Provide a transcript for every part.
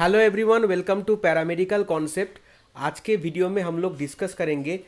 hello everyone welcome to paramedical concept आज के video में हम लोग डिस्कस करेंगे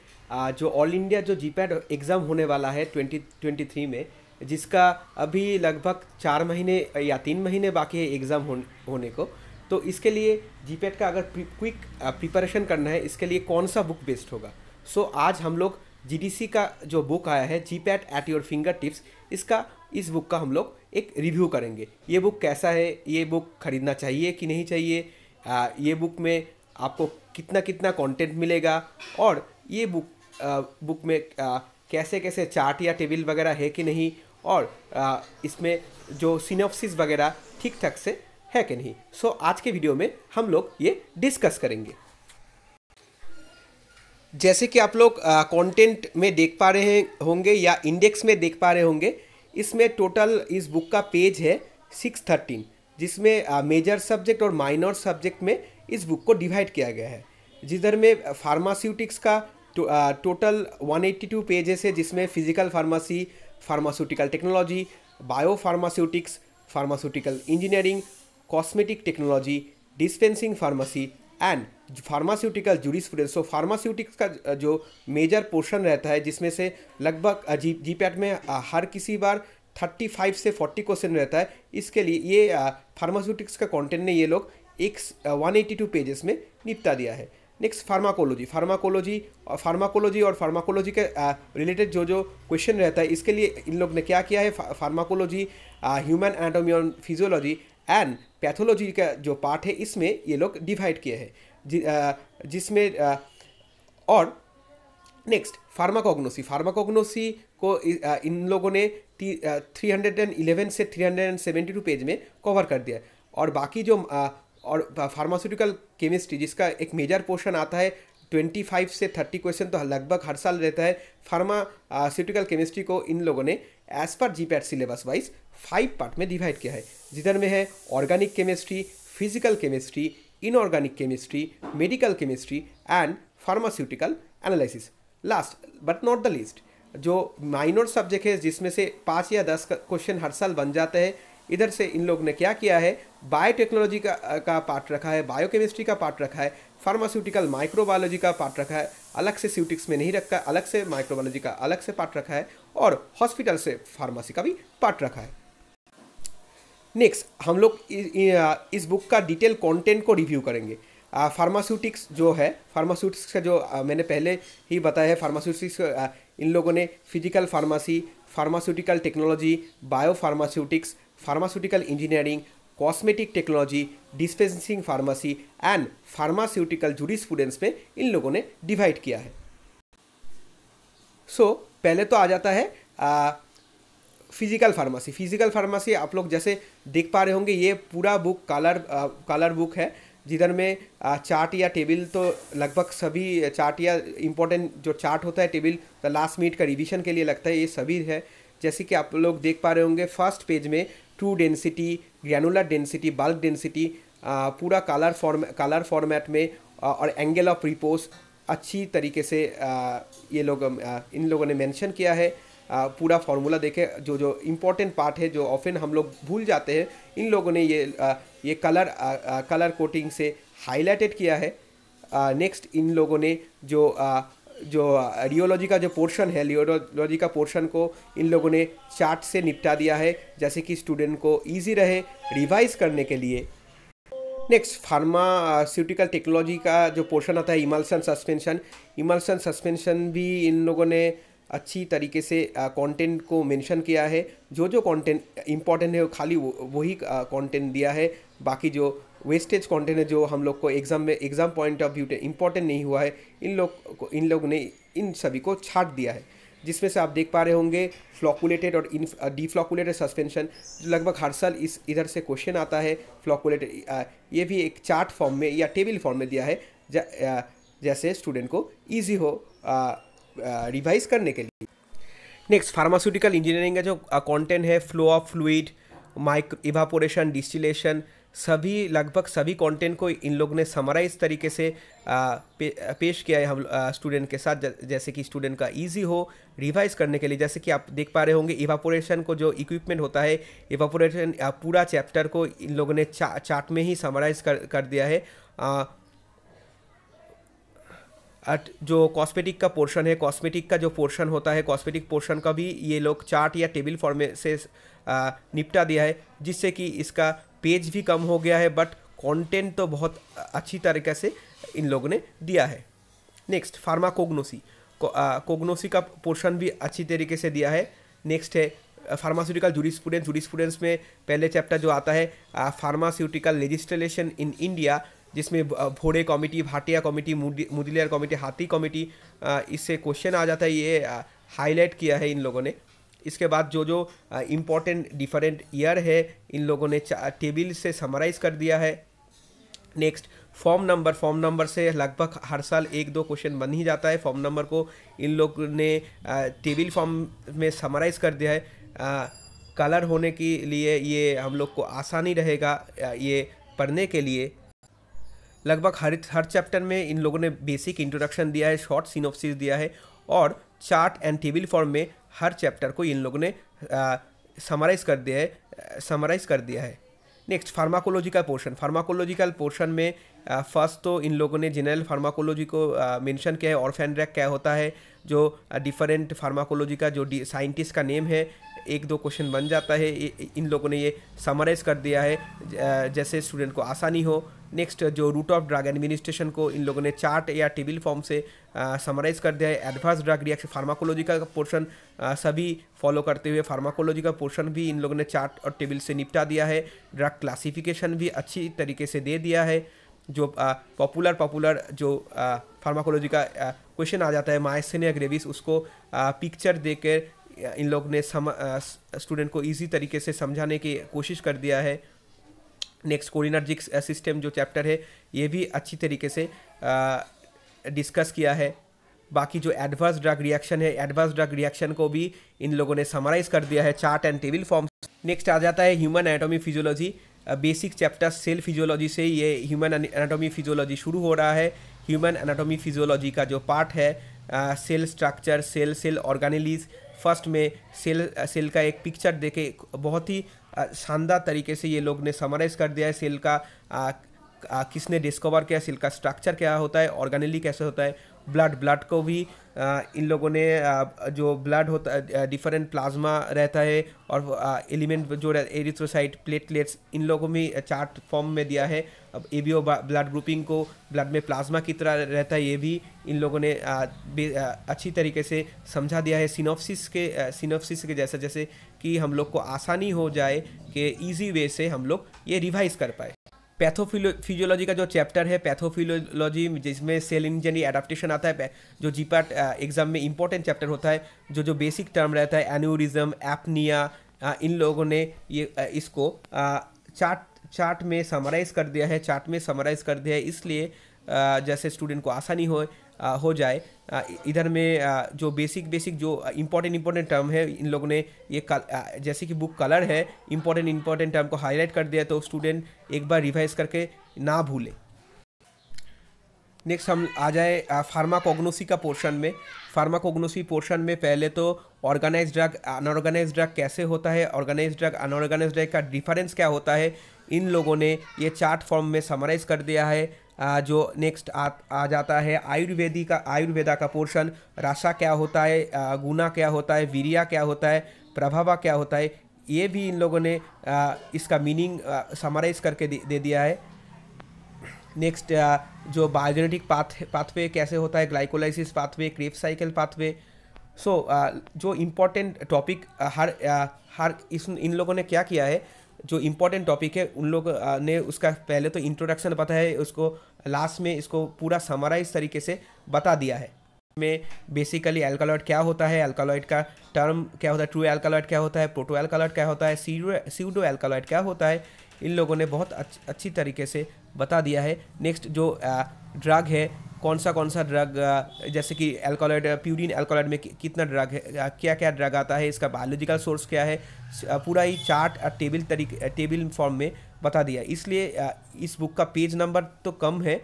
जो ऑल इंडिया जो जी एग्ज़ाम होने वाला है 2023 में जिसका अभी लगभग चार महीने या तीन महीने बाकी है एग्ज़ाम होने को तो इसके लिए जी का अगर क्विक प्रिपरेशन करना है इसके लिए कौन सा बुक बेस्ट होगा सो so, आज हम लोग जी का जो बुक आया है G at your fingertips इसका इस बुक का हम लोग एक रिव्यू करेंगे ये बुक कैसा है ये बुक ख़रीदना चाहिए कि नहीं चाहिए आ, ये बुक में आपको कितना कितना कंटेंट मिलेगा और ये बुक आ, बुक में आ, कैसे कैसे चार्ट या टेबल वगैरह है कि नहीं और आ, इसमें जो सिनोप्सिस वगैरह ठीक ठाक से है कि नहीं सो so, आज के वीडियो में हम लोग ये डिस्कस करेंगे जैसे कि आप लोग कंटेंट में देख पा रहे होंगे या इंडेक्स में देख पा रहे होंगे इसमें टोटल इस बुक का पेज है सिक्स थर्टीन जिसमें मेजर सब्जेक्ट और माइनर सब्जेक्ट में इस बुक को डिवाइड किया गया है जिधर में फार्मास्यूटिक्स का तो, आ, टोटल 182 पेजेस है जिसमें physical pharmacy pharmaceutical technology biopharmaceutics pharmaceutical engineering cosmetic technology dispensing pharmacy and pharmaceutical jurisprudence so pharmaceutics का जो मेजर पोर्शन रहता है जिसमें से लगभग जी जी पैट में हर किसी बार थर्टी फाइव से फोर्टी क्वेश्चन रहता है इसके लिए ये फार्मास्यूटिक्स का कंटेंट ने ये लोग एक वन एटी टू पेजेस में निपटा दिया है नेक्स्ट फार्माकोलॉजी फार्माकोलॉजी फार्माकोलॉजी और फार्माकोलॉजी के रिलेटेड जो जो क्वेश्चन रहता है इसके लिए इन लोग ने क्या किया है फार्माकोलॉजी ह्यूमन एनाटोमी और फिजियोलॉजी एंड पैथोलॉजी का जो पार्ट है इसमें ये लोग डिवाइड किए हैं जि, जिसमें और नेक्स्ट फार्माकोग्नोसी फार्माकोग्नोसी को इन लोगों ने थ्री हंड्रेड एंड इलेवन से three hundred and seventy two page में कवर कर दिया और बाकी जो और फार्मास्यूटिकल केमिस्ट्री जिसका एक मेजर पोर्शन आता है ट्वेंटी फाइव से थर्टी क्वेश्चन तो लगभग हर साल रहता है फार्मास्यूटिकल केमिस्ट्री को इन लोगों ने एज पर GPAT syllabus wise five part में डिवाइड किया है जिधर में है organic chemistry physical chemistry inorganic chemistry medical chemistry and pharmaceutical analysis last but not the least जो माइनर सब्जेक्ट है जिसमें से पाँच या दस क्वेश्चन हर साल बन जाते हैं इधर से इन लोग ने क्या किया है बायोटेक्नोलॉजी का का पार्ट रखा है बायोकेमिस्ट्री का पार्ट रखा है फार्मास्यूटिकल माइक्रोबायोलॉजी का पार्ट रखा है अलग से स्यूटिक्स में नहीं रखा अलग से माइक्रोबायोलॉजी का अलग से पार्ट रखा है और हॉस्पिटल से फार्मेसी का भी पार्ट रखा है नेक्स्ट हम लोग इस बुक का डिटेल कंटेंट को रिव्यू करेंगे फार्मास्यूटिक्स जो है फार्मास्यूटिक्स का जो आ, मैंने पहले ही बताया है फार्मास्यूटिक्स इन लोगों ने physical pharmacy pharmaceutical technology biopharmaceutics pharmaceutical engineering cosmetic technology dispensing pharmacy and pharmaceutical jurisprudence में इन लोगों ने डिवाइड किया है सो so, पहले तो आ जाता है फिजिकल फार्मेसी फिजिकल फार्मेसी आप लोग जैसे देख पा रहे होंगे ये पूरा बुक कालर कलर बुक है जिधर में चार्ट या टेबल तो लगभग सभी चार्ट या इम्पोर्टेंट जो चार्ट होता है टेबल द लास्ट मिनट का रिविजन के लिए लगता है ये सभी है जैसे कि आप लोग देख पा रहे होंगे फर्स्ट पेज में true density granular density bulk density पूरा कलर फॉर्म कलर फॉर्मेट में और एंगल ऑफ रिपोज अच्छी तरीके से ये लोग इन लोगों ने मेंशन किया है पूरा फार्मूला देखें जो जो इम्पोर्टेंट पार्ट है जो ऑफिन हम लोग भूल जाते हैं इन लोगों ने ये आ, ये कलर आ, आ, कलर कोटिंग से हाईलाइटेड किया है नेक्स्ट इन लोगों ने जो आ, जो रियोलॉजी का जो पोर्शन है रियोलॉजी का पोर्शन को इन लोगों ने चार्ट से निपटा दिया है जैसे कि स्टूडेंट को इजी रहे रिवाइज करने के लिए नेक्स्ट फार्मास्यूटिकल टेक्नोलॉजी का जो पोर्शन आता है इमल्सन सस्पेंशन इमल्सन सस्पेंशन भी इन लोगों ने अच्छी तरीके से कंटेंट को मेंशन किया है जो जो कंटेंट इम्पॉर्टेंट है वो खाली वही कंटेंट दिया है बाकी जो वेस्टेज कंटेंट है जो हम लोग को एग्ज़ाम में exam point of view important नहीं हुआ है इन लोग को इन लोग ने इन सभी को छाट दिया है जिसमें से आप देख पा रहे होंगे फ्लॉकुलेटेड और इन डीफ्लॉकुलेटेड सस्पेंशन जो लगभग हर साल इस इधर से क्वेश्चन आता है फ्लॉकुलेटेड ये भी एक चार्ट फॉर्म में या टेबल फॉर्म में दिया है जैसे स्टूडेंट को ईजी हो आ, रिवाइज करने के लिए नेक्स्ट फार्मास्यूटिकल इंजीनियरिंग का जो कंटेंट है फ्लो ऑफ फ्लूड माइक इवापोरेशन डिस्टिलेशन सभी लगभग सभी कंटेंट को इन लोग ने समराइज तरीके से आ, पे, पेश किया है हम स्टूडेंट के साथ जैसे कि स्टूडेंट का इजी हो रिवाइज करने के लिए जैसे कि आप देख पा रहे होंगे इवापोरेशन को जो इक्विपमेंट होता है इवापोरेशन पूरा चैप्टर को इन लोगों ने चा, चार्ट में ही समराइज कर, कर दिया है जो कॉस्मेटिक का पोर्शन है कॉस्मेटिक का जो पोर्शन होता है कॉस्मेटिक पोर्शन का भी ये लोग चार्ट या टेबल फॉर्म से निपटा दिया है जिससे कि इसका पेज भी कम हो गया है बट कंटेंट तो बहुत अच्छी तरीके से इन लोगों ने दिया है नेक्स्ट फार्माकोग्नोसी कोग्नोसी का पोर्शन भी अच्छी तरीके से दिया है नेक्स्ट है pharmaceutical jurisprudence jurisprudence में पहले चैप्टर जो आता है फार्मास्यूटिकल लेजिस्लेशन इन इंडिया जिसमें Bhore committee Bhatia committee Mudaliar committee Hathi committee इससे क्वेश्चन आ जाता है ये हाईलाइट किया है इन लोगों ने इसके बाद जो जो इम्पोर्टेंट डिफरेंट ईयर है इन लोगों ने टेबल से समराइज कर दिया है next form number form number से लगभग हर साल एक दो क्वेश्चन बन ही जाता है फॉर्म नंबर को इन लोग ने टेबल फॉर्म में समराइज कर दिया है कलर होने के लिए ये हम लोग को आसानी रहेगा ये पढ़ने के लिए लगभग हर हर चैप्टर में इन लोगों ने बेसिक इंट्रोडक्शन दिया है शॉर्ट सिनोप्सिस दिया है और चार्ट एंड टेबल फॉर्म में हर चैप्टर को इन लोगों ने समराइज़ कर दिया है समराइज़ कर दिया है next pharmacological portion pharmacological portion में फर्स्ट तो इन लोगों ने जनरल फार्माकोलॉजी को मेंशन किया है ऑर्फेन रैक क्या होता है जो डिफरेंट फार्माकोलॉजी का जो साइंटिस्ट का नेम है एक दो क्वेश्चन बन जाता है इन लोगों ने ये समराइज़ कर दिया है जैसे स्टूडेंट को आसानी हो नेक्स्ट जो रूट ऑफ ड्रग एडमिनिस्ट्रेशन को इन लोगों ने चार्ट या टेबल फॉर्म से समराइज कर दिया है एडवांस ड्रग रिएक्शन फार्माकोलॉजी का पोर्शन सभी फॉलो करते हुए फार्माकोलॉजी का पोर्शन भी इन लोगों ने चार्ट और टेबल से निपटा दिया है ड्रग क्लासिफिकेशन भी अच्छी तरीके से दे दिया है जो पॉपुलर पॉपुलर जो फार्माकोलॉजी का क्वेश्चन आ जाता है माइसिनिया ग्रेविस उसको पिक्चर देकर इन लोग ने सम स्टूडेंट को इजी तरीके से समझाने की कोशिश कर दिया है नेक्स्ट कोरिनर्जिक सिस्टम जो चैप्टर है ये भी अच्छी तरीके से डिस्कस किया है बाकी जो एडवर्स ड्रग रिएक्शन है एडवर्स ड्रग रिएक्शन को भी इन लोगों ने समराइज कर दिया है chart and table form next आ जाता है human anatomy physiology basic chapter cell physiology से ये ह्यूमन एनाटॉमी फिजियोलॉजी शुरू हो रहा है ह्यूमन एनाटॉमी फिजियोलॉजी का जो पार्ट है cell structure cell cell organelles first में सेल सेल का एक पिक्चर देखे बहुत ही शानदार तरीके से ये लोग ने समराइज कर दिया है सेल का आ, आ, किसने डिस्कवर किया सेल का स्ट्रक्चर क्या होता है ऑर्गेनिली कैसे होता है ब्लड ब्लड को भी इन लोगों ने जो ब्लड होता डिफरेंट प्लाज्मा रहता है और एलिमेंट जो एरिथ्रोसाइट प्लेटलेट्स इन लोगों में चार्ट फॉर्म में दिया है अब A B O blood grouping को ब्लड में प्लाज्मा की तरह रहता है ये भी इन लोगों ने अच्छी तरीके से समझा दिया है सिनोप्सिस के सिनोप्सिस के जैसा जैसे कि हम लोग को आसानी हो जाए कि ईजी वे से हम लोग ये रिवाइज कर पाए पैथोफिलो फिजियोलॉजी का जो चैप्टर है पैथोफिलोलॉजी जिसमें सेल इंजनी एडाप्टेशन आता है जो जीपैट एग्जाम में इंपॉर्टेंट चैप्टर होता है जो जो बेसिक टर्म रहता है एन्यूरिज्म एपनिया इन लोगों ने ये इसको चार्ट चार्ट में समराइज़ कर दिया है चार्ट में समराइज़ कर दिया है इसलिए जैसे स्टूडेंट को आसानी हो हो जाए इधर में जो बेसिक बेसिक जो इम्पोर्टेंट इम्पोर्टेंट टर्म है इन लोगों ने ये कल, जैसे कि बुक कलर है इम्पोर्टेंट इम्पोर्टेंट टर्म को हाईलाइट कर दिया तो स्टूडेंट एक बार रिवाइज करके ना भूले नेक्स्ट हम आ जाए फार्माकोग्नोसी का पोर्शन में फार्माकोग्नोसी पोर्शन में पहले तो ऑर्गेनाइज ड्रग अनऑर्गेनाइज ड्रग कैसे होता है ऑर्गेनाइज ड्रग अनऑर्गेनाइज ड्रग का डिफरेंस क्या होता है इन लोगों ने ये चार्ट फॉर्म में समराइज कर दिया है जो नेक्स्ट आ, आ जाता है आयुर्वेदी का आयुर्वेदा का पोर्शन राशा क्या होता है गुना क्या होता है वीरिया क्या होता है प्रभावा क्या होता है ये भी इन लोगों ने आ, इसका मीनिंग समराइज करके दे, दे दिया है नेक्स्ट जो बायोजेनेटिक पाथ पाथवे कैसे होता है glycolysis pathway Krebs cycle pathway so जो इम्पोर्टेंट टॉपिक हर हर इस इन लोगों ने क्या किया है जो इम्पोर्टेंट टॉपिक है उन लोग ने उसका पहले तो इंट्रोडक्शन पता है उसको लास्ट में इसको पूरा समराइज तरीके से बता दिया है में बेसिकली एल्कालॉइड क्या होता है एल्कालॉइड का टर्म क्या होता है ट्रू एल्कालॉइड क्या होता है प्रोटो एल्कालॉइड क्या होता है सीडो एल्कालॉइड क्या होता है इन लोगों ने बहुत अच्छी तरीके से बता दिया है नेक्स्ट जो ड्रग है कौन सा कौन सा ड्रग जैसे कि एल्कोलाइड प्यूरिन एल्कोलाइड में कितना ड्रग है क्या क्या ड्रग आता है इसका बायोलॉजिकल सोर्स क्या है पूरा ही चार्ट टेबल तरीके टेबल फॉर्म में बता दिया इसलिए इस बुक का पेज नंबर तो कम है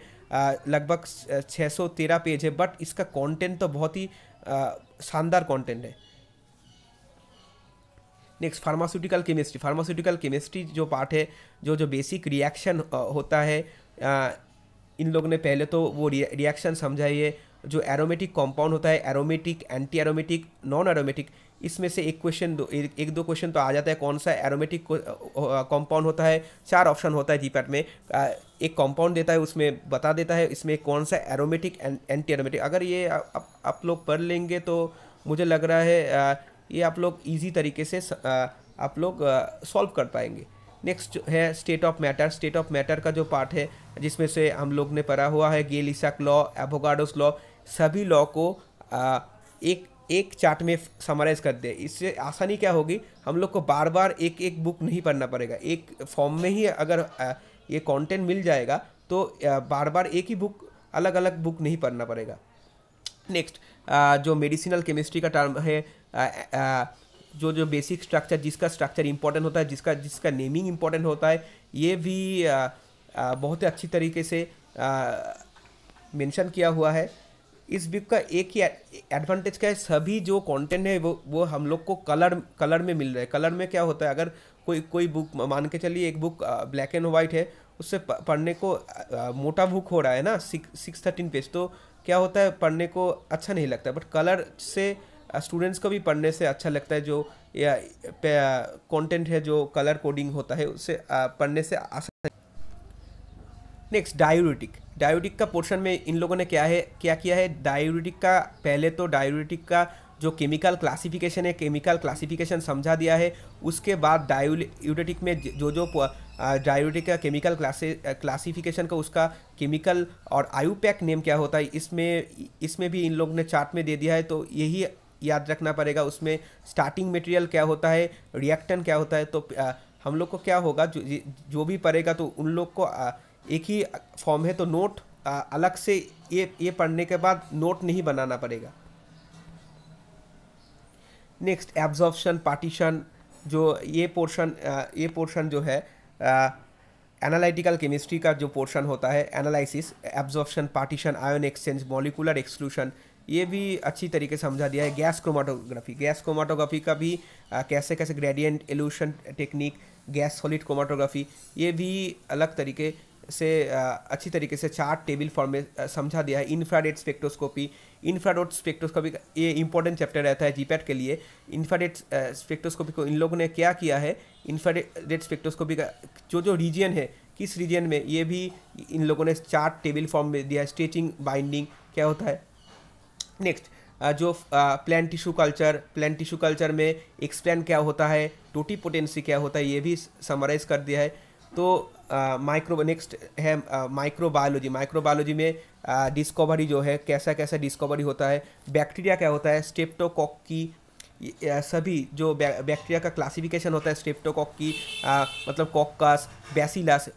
लगभग 613 पेज है बट इसका कंटेंट तो बहुत ही शानदार कंटेंट है next pharmaceutical chemistry pharmaceutical chemistry जो पार्ट है जो जो बेसिक रिएक्शन होता है आ, इन लोगों ने पहले तो वो रिएक्शन समझाई है जो एरोमेटिक कंपाउंड होता है aromatic anti aromatic non aromatic इसमें से एक क्वेश्चन दो एक दो क्वेश्चन तो आ जाता है कौन सा एरोमेटिक कंपाउंड होता है चार ऑप्शन होता है जीपैट में एक कंपाउंड देता है उसमें बता देता है इसमें कौन सा एरोमेटिक एंटी एरोमेटिक अगर ये आप लोग पढ़ लेंगे तो मुझे लग रहा है ये आप लोग ईजी तरीके से आप लोग सॉल्व कर पाएंगे नेक्स्ट है state of matter state of matter का जो पार्ट है जिसमें से हम लोग ने पढ़ा हुआ है गेलिसक लॉ एवोगाडोस लॉ सभी लॉ को आ, एक एक चार्ट में समराइज़ कर दे इससे आसानी क्या होगी हम लोग को बार बार एक एक बुक नहीं पढ़ना पड़ेगा एक फॉर्म में ही अगर आ, ये कंटेंट मिल जाएगा तो आ, बार बार एक ही बुक अलग अलग बुक नहीं पढ़ना पड़ेगा नेक्स्ट जो मेडिसिनल केमिस्ट्री का टर्म है आ, आ, जो जो बेसिक स्ट्रक्चर जिसका स्ट्रक्चर इंपॉर्टेंट होता है जिसका जिसका नेमिंग इंपॉर्टेंट होता है ये भी आ, आ, बहुत ही अच्छी तरीके से मेंशन किया हुआ है इस बुक का एक ही एडवांटेज क्या है सभी जो कंटेंट है वो वो हम लोग को कलर कलर में मिल रहा है कलर में क्या होता है अगर कोई कोई बुक मान के चलिए एक बुक ब्लैक एंड वाइट है उससे पढ़ने को मोटा बुक हो रहा है ना सिक्स थर्टीन पेज तो क्या होता है पढ़ने को अच्छा नहीं लगता बट कलर से स्टूडेंट्स को भी पढ़ने से अच्छा लगता है जो या कंटेंट है जो कलर कोडिंग होता है उससे पढ़ने से आसान नेक्स्ट डायोरेटिक डायोडिक का पोर्शन में इन लोगों ने क्या है क्या किया है डायोडिक का पहले तो डायोडिक का जो केमिकल क्लासिफिकेशन है केमिकल क्लासिफिकेशन समझा दिया है उसके बाद डायोडिक में जो जो डायोडिक का केमिकल क्लासे क्लासिफिकेशन का उसका केमिकल और आयुपैक नेम क्या होता है इसमें इसमें भी इन लोग ने चार्ट में दे दिया है तो यही याद रखना पड़ेगा उसमें स्टार्टिंग मटेरियल क्या होता है रिएक्टन क्या होता है तो हम लोग को क्या होगा जो जो भी पड़ेगा तो उन लोग को आ, एक ही फॉर्म है तो नोट अलग से ये ये पढ़ने के बाद नोट नहीं बनाना पड़ेगा नेक्स्ट एब्जॉर्प्शन पार्टीशन जो ये पोर्शन ये पोर्शन जो है एनालिटिकल केमिस्ट्री का जो पोर्शन होता है analysis absorption partition ion exchange molecular exclusion ये भी अच्छी तरीके से समझा दिया है गैस क्रोमाटोग्राफी गैस क्रोमाटोग्राफी का भी आ, कैसे कैसे gradient elution technique gas solid chromatography ये भी अलग तरीके से अच्छी तरीके से चार्ट टेबल फॉर्म में समझा दिया है इन्फ्राडेट स्पेक्ट्रोस्कोपी इन्फ्राडोट स्पेक्ट्रोस्कोपी ये इंपॉर्टेंट चैप्टर रहता है जीपैट के लिए इन्फ्राडेट स्पेक्ट्रोस्कोपी को इन लोगों ने क्या किया है इन्फ्राडेट स्पेक्ट्रोस्कोपी का जो जो रीजन है किस रीजन में ये भी इन लोगों ने चार्ट टेबल फॉर्म में दिया है स्ट्रेचिंग बाइंडिंग क्या होता है नेक्स्ट जो plant tissue culture plant tissue culture में एक्सप्लैन क्या होता है टोटी पोटेंसी क्या होता है ये भी समराइज कर दिया है तो माइक्रो नेक्स्ट है माइक्रोबायोलॉजी माइक्रोबायोलॉजी में डिस्कवरी जो है कैसा कैसा डिस्कवरी होता है बैक्टीरिया क्या होता है स्टेप्टोकॉक की सभी जो बैक्टीरिया का क्लासिफिकेशन होता है स्टेप्टोकॉक की आ, मतलब कॉकस बेसिलस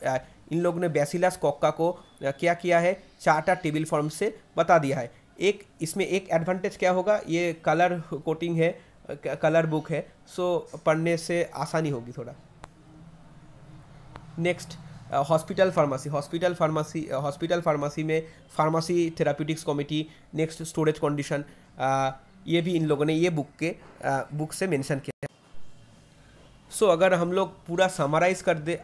इन लोगों ने बैसिलस कॉक्का को क्या किया है चार्टा टेबल फॉर्म से बता दिया है एक इसमें एक एडवांटेज क्या होगा ये कलर कोटिंग है कलर बुक है सो पढ़ने से आसानी होगी थोड़ा next hospital pharmacy hospital pharmacy hospital pharmacy में pharmacy therapeutics committee next storage condition ये भी इन लोगों ने ये बुक के आ, uh, बुक से मेंशन किया है सो अगर हम लोग पूरा समराइज़ कर दे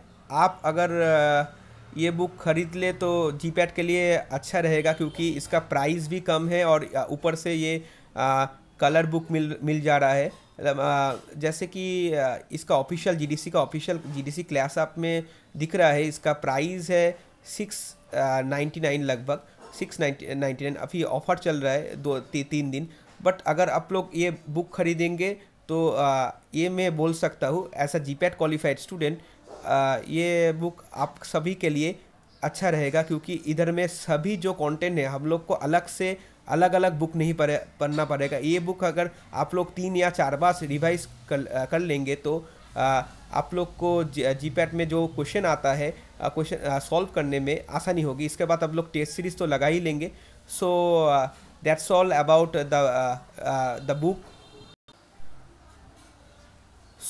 आप अगर uh, ये बुक ख़रीद ले तो जी पैट के लिए अच्छा रहेगा क्योंकि इसका प्राइस भी कम है और uh, ऊपर से ये आ, कलर बुक मिल मिल जा रहा है मतलब, जैसे कि इसका ऑफिशियल जीडीसी का ऑफिशियल जीडीसी क्लास आप में दिख रहा है इसका प्राइस है सिक्स नाइन्टी नाइन लगभग सिक्स नाइन्टी नाइन्टी नाइन अभी ऑफर चल रहा है दो ती, तीन दिन बट अगर आप लोग ये बुक खरीदेंगे तो आ, ये मैं बोल सकता हूँ as a G qualified student ये बुक आप सभी के लिए अच्छा रहेगा क्योंकि इधर में सभी जो कंटेंट है हम लोग को अलग से अलग अलग बुक नहीं पढ़े पढ़ना पड़ेगा ये बुक अगर आप लोग तीन या चार बार रिवाइज कर, कर लेंगे तो आप लोग को जी पैट में जो क्वेश्चन आता है क्वेश्चन सॉल्व करने में आसानी होगी इसके बाद आप लोग टेस्ट सीरीज़ तो लगा ही लेंगे so that's all about the the book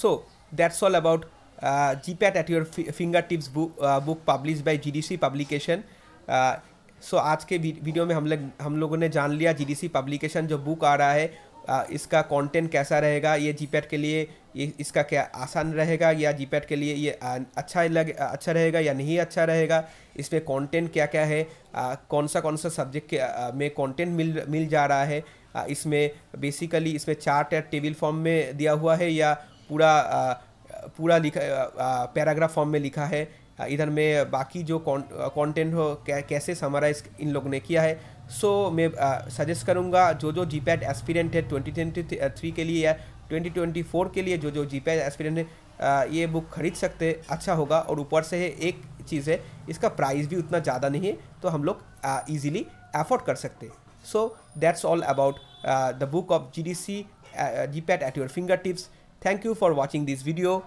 so that's all about GPAT at your fingertips book book publish by G D C publication so आज के वीडियो में हम लोग हम लोगों ने जान लिया जी डी सी पब्लिकेशन जो बुक आ रहा है आ, इसका कंटेंट कैसा रहेगा ये जी के लिए ये इसका क्या आसान रहेगा या जी के लिए ये अच्छा लग अच्छा रहेगा या नहीं अच्छा रहेगा इसमें कंटेंट क्या क्या है आ, कौन सा कौन सा सब्जेक्ट के आ, में कंटेंट मिल मिल जा रहा है आ, इसमें बेसिकली इसमें चार्ट या टेबल फॉर्म में दिया हुआ है या पूरा आ, पूरा लिखा पैराग्राफ फॉर्म में लिखा है इधर में बाकी जो कंटेंट हो कैसे समराइज इन लोगों ने किया है सो so, मैं सजेस्ट करूँगा जो जो जी पैड एस्पिरेंट है ट्वेंटी ट्वेंटी थ्री के लिए या ट्वेंटी ट्वेंटी फोर के लिए जो जो जी पैड एस्पिरेंट है uh, ये बुक खरीद सकते अच्छा होगा और ऊपर से है एक चीज़ है इसका प्राइस भी उतना ज़्यादा नहीं है तो हम लोग ईजिली uh, एफोर्ड कर सकते so that's all about the book of G D C GPAT at your fingertips thank you for watching this video